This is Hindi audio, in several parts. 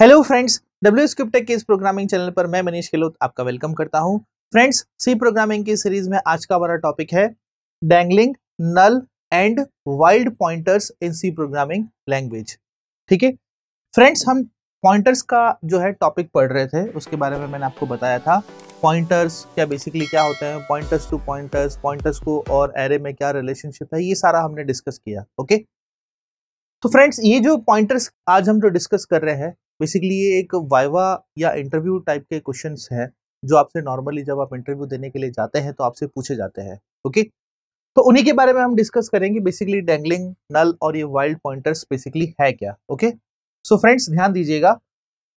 हेलो फ्रेंड्स डब्ल्यू स्क्रिप्टेक के इस प्रोग्रामिंग चैनल पर मैं मनीष गहलोत आपका वेलकम करता हूं फ्रेंड्स सी प्रोग्रामिंग की सीरीज में आज का हमारा टॉपिक है dangling null and wild pointers in C programming language ठीक है फ्रेंड्स हम पॉइंटर्स का जो है टॉपिक पढ़ रहे थे उसके बारे में मैंने आपको बताया था पॉइंटर्स क्या बेसिकली क्या होते हैं पॉइंटर्स टू पॉइंटर्स पॉइंटर्स को और एरे में क्या रिलेशनशिप है ये सारा हमने डिस्कस किया ओके तो फ्रेंड्स ये जो पॉइंटर्स आज हम जो डिस्कस कर रहे हैं बेसिकली ये एक वाइवा या इंटरव्यू टाइप के क्वेश्चन हैं जो आपसे नॉर्मली जब आप इंटरव्यू देने के लिए जाते हैं तो आपसे पूछे जाते हैं ओके तो उन्हीं के बारे में हम डिस्कस करेंगे बेसिकली डेंगलिंग नल और ये वाइल्ड पॉइंटर्स बेसिकली है क्या ओके सो फ्रेंड्स ध्यान दीजिएगा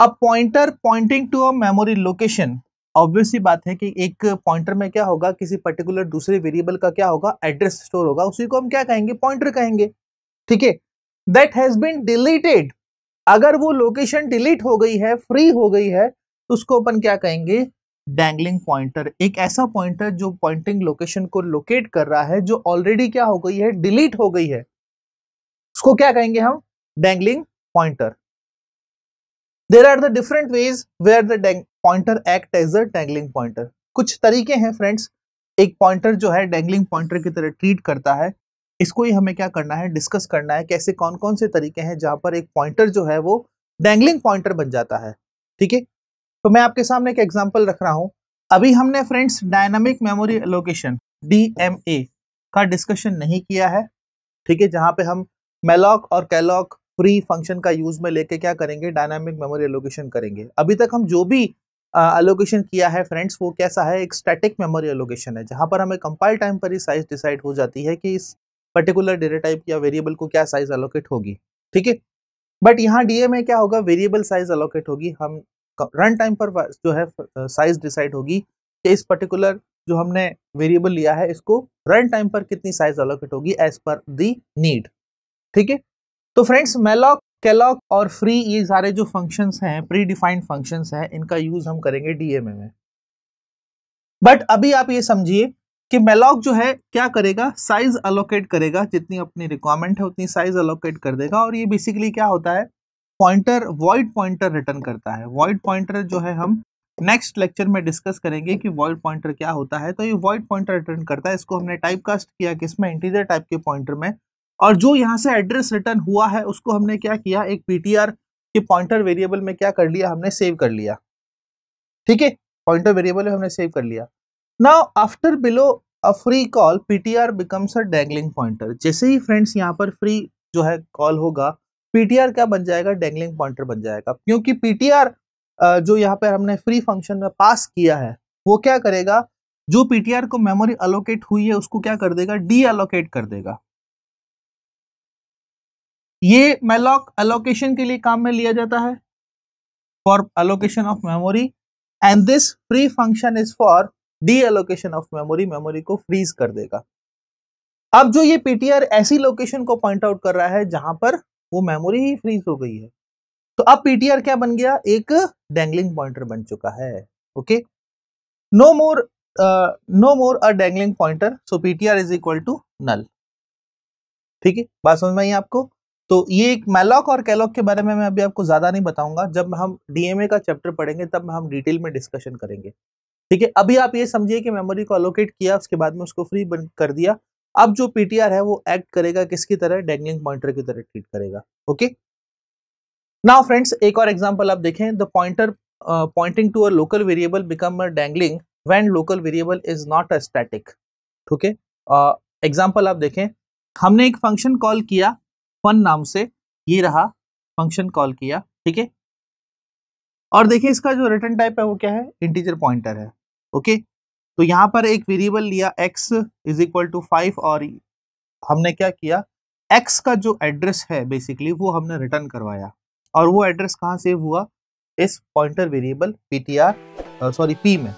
a pointer pointing to a memory location obviously बात है कि एक पॉइंटर में क्या होगा किसी पर्टिकुलर दूसरे वेरिएबल का क्या होगा एड्रेस स्टोर होगा उसी को हम क्या कहेंगे पॉइंटर कहेंगे ठीक है दैट हैज बीन डिलीटेड अगर वो लोकेशन डिलीट हो गई है फ्री हो गई है तो उसको अपन क्या कहेंगे डैंगलिंग पॉइंटर एक ऐसा पॉइंटर जो पॉइंटिंग लोकेशन को लोकेट कर रहा है जो ऑलरेडी क्या हो गई है डिलीट हो गई है उसको क्या कहेंगे हम dangling pointer there are the different ways where the pointer act as a dangling pointer कुछ तरीके हैं फ्रेंड्स एक पॉइंटर जो है डैंगलिंग पॉइंटर की तरह ट्रीट करता है इसको ही हमें क्या करना है डिस्कस करना है कैसे कौन कौन से तरीके हैं जहां पर एक पॉइंटर जो है वो डैंगलिंग पॉइंटर बन जाता है ठीक है तो मैं आपके सामने एक एग्जाम्पल रख रहा हूँ अभी हमने friends dynamic memory allocation D का डिस्कशन नहीं किया है ठीक है जहां पे हम मेलॉक और कैलॉक फ्री फंक्शन का यूज में लेके क्या करेंगे डायनामिक मेमोरी एलोकेशन करेंगे अभी तक हम जो भी एलोकेशन किया है फ्रेंड्स वो कैसा है एक स्टैटिक मेमोरी एलोकेशन है जहां पर हमें कंपाइल टाइम पर ही साइज डिसाइड हो जाती है कि इस पर्टिकुलर डेटा टाइप या वेरिएबल को क्या साइज अलोकेट होगी ठीक है बट यहाँ डीए में क्या होगा वेरिएबल साइज अलोकेट होगी हम रन टाइम पर जो है साइज डिसाइड होगी कि इस पर्टिकुलर जो हमने वेरिएबल लिया है इसको रन टाइम पर कितनी साइज अलोकेट होगी एज पर दी नीड ठीक है तो फ्रेंड्स मेलॉक कैलॉक और फ्री ये सारे जो फंक्शंस हैं प्री डिफाइंड फंक्शंस हैं इनका यूज हम करेंगे डीएमए में बट अभी आप ये समझिए कि मेलॉक जो है क्या करेगा साइज अलोकेट करेगा जितनी अपनी रिक्वायरमेंट है उतनी साइज अलोकेट कर देगा और ये बेसिकली क्या होता है पॉइंटर वॉइड पॉइंटर रिटर्न करता है वॉइड पॉइंटर जो है हम नेक्स्ट लेक्चर में डिस्कस करेंगे कि वॉइड पॉइंटर क्या होता है तो ये वॉइड पॉइंटर रिटर्न करता है इसको हमने टाइप कास्ट किया किसमें इंटीजर टाइप के पॉइंटर में और जो यहाँ से एड्रेस रिटर्न हुआ है उसको हमने क्या किया एक पी के पॉइंटर वेरिएबल में क्या कर लिया हमने सेव कर लिया ठीक है पॉइंटर वेरिएबल में हमने सेव कर लिया now after below a free call PTR becomes a dangling pointer जैसे ही फ्रेंड्स यहाँ पर फ्री जो है कॉल होगा पीटीआर क्या बन जाएगा डैंगलिंग पॉइंटर बन जाएगा क्योंकि पीटीआर जो यहाँ पर हमने फ्री फंक्शन में पास किया है वो क्या करेगा जो पीटीआर को मेमोरी अलोकेट हुई है उसको क्या कर देगा डी अलोकेट कर देगा ये मेलॉक अलोकेशन के लिए काम में लिया जाता है for allocation of memory and this free function is for deallocation of memory memory को फ्रीज कर देगा अब जो ये पीटीआर ऐसी लोकेशन को पॉइंट आउट कर रहा है जहां पर वो मेमोरी ही फ्रीज हो गई है तो अब पीटीआर क्या बन गया एक डेंगलिंग पॉइंटर बन चुका है okay no more no more a dangling pointer so PTR is equal to null ठीक है बात समझ में आई आपको तो ये एक मैलॉक और कैलॉक के बारे में मैं अभी आपको ज्यादा नहीं बताऊंगा जब हम डीएमए का चैप्टर पढ़ेंगे तब हम डिटेल में डिस्कशन करेंगे ठीक है अभी आप ये समझिए कि मेमोरी को अलोकेट किया उसके बाद में उसको फ्री कर दिया अब जो पीटीआर है वो एक्ट करेगा किसकी तरह डैंगलिंग पॉइंटर की तरह ट्रीट करेगा ओके नाउ फ्रेंड्स एक और एग्जांपल आप देखें the pointer pointing to a local variable become a dangling when local variable is not a static ठीक है एग्जांपल आप देखें हमने एक फंक्शन कॉल किया फन नाम से ये रहा फंक्शन कॉल किया ठीक है और देखिए इसका जो रिटर्न टाइप है वो क्या है इंटीजर पॉइंटर है ओके तो यहाँ पर एक वेरिएबल लिया x is equal to five और हमने क्या किया x का जो एड्रेस है बेसिकली वो हमने रिटर्न करवाया और वो एड्रेस कहाँ सेव हुआ इस pointer variable P T R sorry P में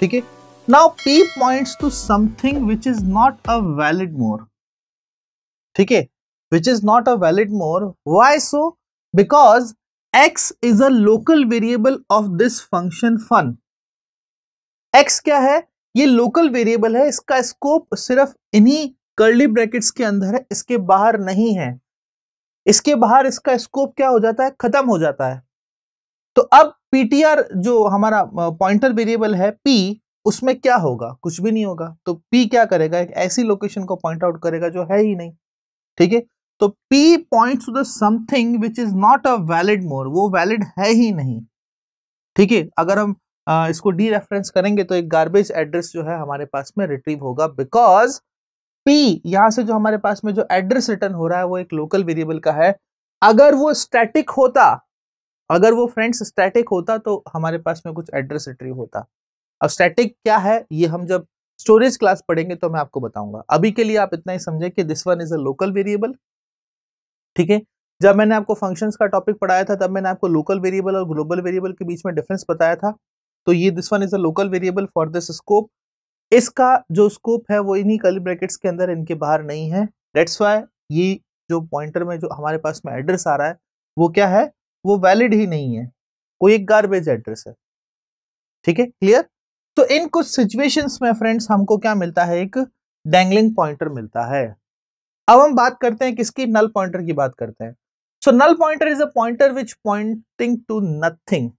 ठीक है now P points to something which is not a valid more ठीक है which is not a valid more why so because x is a local variable of this function fun X क्या है ये लोकल वेरिएबल है इसका स्कोप सिर्फ इन्हीं कर्ली ब्रैकेट्स के अंदर है इसके बाहर नहीं है इसके बाहर इसका स्कोप क्या हो जाता है खत्म हो जाता है तो अब पीटीआर जो हमारा पॉइंटर वेरिएबल है पी उसमें क्या होगा कुछ भी नहीं होगा तो पी क्या करेगा एक ऐसी लोकेशन को पॉइंट आउट करेगा जो है ही नहीं ठीक है तो P point to the something which is not a valid more वो वैलिड है ही नहीं ठीक है अगर हम इसको डी रेफरेंस करेंगे तो एक गार्बेज एड्रेस जो है हमारे पास में रिट्रीव होगा बिकॉज पी यहाँ से जो हमारे पास में जो एड्रेस रिटर्न हो रहा है वो एक लोकल वेरिएबल का है अगर वो स्टैटिक होता अगर वो फ्रेंड्स स्टैटिक होता तो हमारे पास में कुछ एड्रेस रिट्रीव होता अब स्टैटिक क्या है ये हम जब स्टोरेज क्लास पढ़ेंगे तो मैं आपको बताऊंगा अभी के लिए आप इतना ही समझें कि this one is a local variable ठीक है जब मैंने आपको फंक्शंस का टॉपिक पढ़ाया था तब मैंने आपको लोकल वेरिएबल और ग्लोबल वेरिएबल के बीच में डिफरेंस बताया था तो ये this one is a local variable for this scope इसका जो स्कोप है वो इन्हीं कली ब्रैकेट्स के अंदर इनके बाहर नहीं है डेट्स वाई ये जो पॉइंटर में जो हमारे पास में एड्रेस आ रहा है वो क्या है वो वैलिड ही नहीं है कोई एक गार्बेज एड्रेस है ठीक है क्लियर तो इन कुछ सिचुएशंस में फ्रेंड्स हमको क्या मिलता है एक डैंगलिंग पॉइंटर मिलता है अब हम बात करते हैं किसकी नल पॉइंटर की बात करते हैं so null pointer is a pointer which pointing to nothing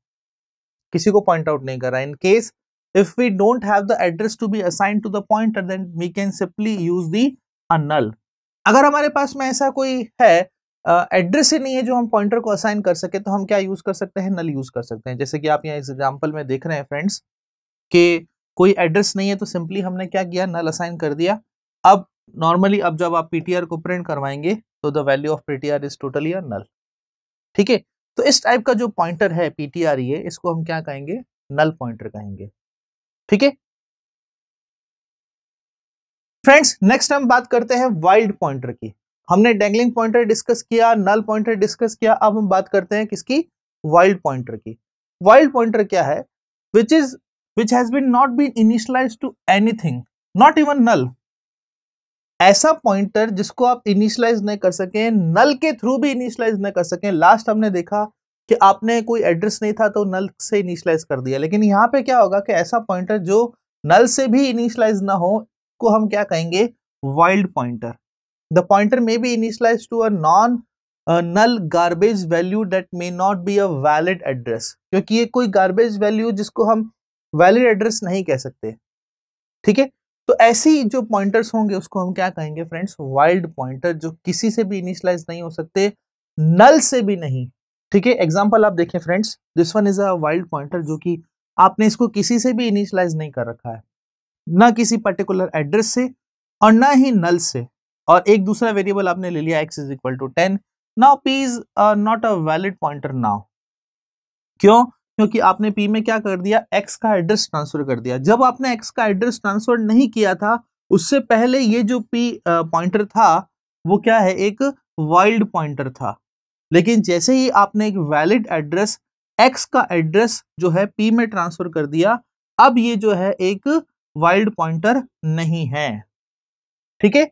किसी को पॉइंट आउट नहीं कर रहा in case if we don't have the address to be assign to the pointer then we can simply use the a null अगर हमारे पास में ऐसा कोई है एड्रेस uh, ही नहीं है जो हम पॉइंटर को असाइन कर सके तो हम क्या यूज कर सकते हैं नल यूज कर सकते हैं जैसे कि आप यहाँ इस में देख रहे हैं फ्रेंड्स कि कोई एड्रेस नहीं है तो सिंपली हमने क्या किया नल असाइन कर दिया अब नॉर्मली अब जब आप पीटीआर को प्रिंट करवाएंगे तो the value of PTR is totally null ठीक है तो इस टाइप का जो पॉइंटर है पीटीआर ये e इसको हम क्या कहेंगे नल पॉइंटर कहेंगे ठीक है फ्रेंड्स नेक्स्ट हम बात करते हैं वाइल्ड पॉइंटर की हमने डेंगलिंग पॉइंटर डिस्कस किया नल पॉइंटर डिस्कस किया अब हम बात करते हैं किसकी वाइल्ड पॉइंटर की वाइल्ड पॉइंटर क्या है which is which has been not been initialize to anything not even null ऐसा पॉइंटर जिसको आप इनिशलाइज नहीं कर सकें नल के थ्रू भी इनिशलाइज नहीं कर सकें लास्ट हमने देखा कि आपने कोई एड्रेस नहीं था तो नल से इनिशलाइज कर दिया लेकिन यहाँ पे क्या होगा कि ऐसा पॉइंटर जो नल से भी इनिशलाइज ना हो को हम क्या कहेंगे wild pointer the pointer may be initialize to a non null garbage value that may not be a valid address क्योंकि ये कोई गार्बेज वैल्यू जिसको हम वैलिड एड्रेस नहीं कह सकते ठीक है तो ऐसी जो पॉइंटर्स होंगे उसको हम क्या कहेंगे फ्रेंड्स वाइल्ड पॉइंटर जो किसी से भी इनिशलाइज नहीं हो सकते नल से भी नहीं ठीक है एग्जाम्पल आप देखें friends this one is a wild pointer जो कि आपने इसको किसी से भी इनिशलाइज नहीं कर रखा है ना किसी पर्टिकुलर एड्रेस से और ना ही नल से और एक दूसरा वेरिएबल आपने ले लिया X is equal to ten now P is not a valid pointer now क्यों क्योंकि आपने पी में क्या कर दिया एक्स का एड्रेस ट्रांसफर कर दिया जब आपने एक्स का एड्रेस ट्रांसफर नहीं किया था उससे पहले ये जो पी पॉइंटर था वो क्या है एक वाइल्ड पॉइंटर था लेकिन जैसे ही आपने एक वैलिड एड्रेस एक्स का एड्रेस जो है पी में ट्रांसफर कर दिया अब ये जो है एक वाइल्ड पॉइंटर नहीं है ठीक है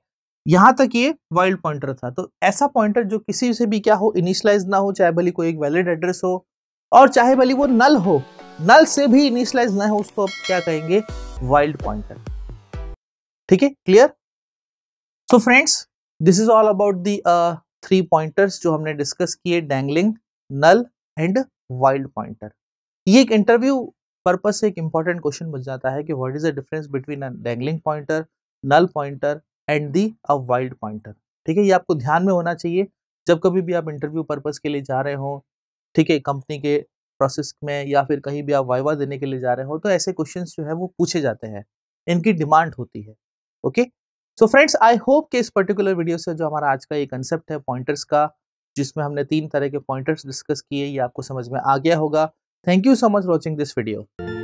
यहां तक ये वाइल्ड पॉइंटर था तो ऐसा पॉइंटर जो किसी से भी क्या हो इनिशलाइज ना हो चाहे भले कोई एक वैलिड एड्रेस हो और चाहे भले वो नल हो नल से भी इनिशलाइज ना हो उसको आप क्या कहेंगे वाइल्ड पॉइंटर ठीक है clear so friends this is all about the three pointers जो हमने डिस्कस किए dangling null and wild pointer ये एक इंटरव्यू पर्पज से एक इंपॉर्टेंट क्वेश्चन बन जाता है कि what is the difference between a dangling pointer null pointer and the a wild pointer ठीक है ये आपको ध्यान में होना चाहिए जब कभी भी आप इंटरव्यू पर्पज के लिए जा रहे हो ठीक है कंपनी के प्रोसेस में या फिर कहीं भी आप वाइवा देने के लिए जा रहे हो तो ऐसे क्वेश्चन जो है वो पूछे जाते हैं इनकी डिमांड होती है okay so friends I hope कि इस पर्टिकुलर वीडियो से जो हमारा आज का ये कंसेप्ट है पॉइंटर्स का जिसमें हमने तीन तरह के पॉइंटर्स डिस्कस किए ये आपको समझ में आ गया होगा thank you so much watching this video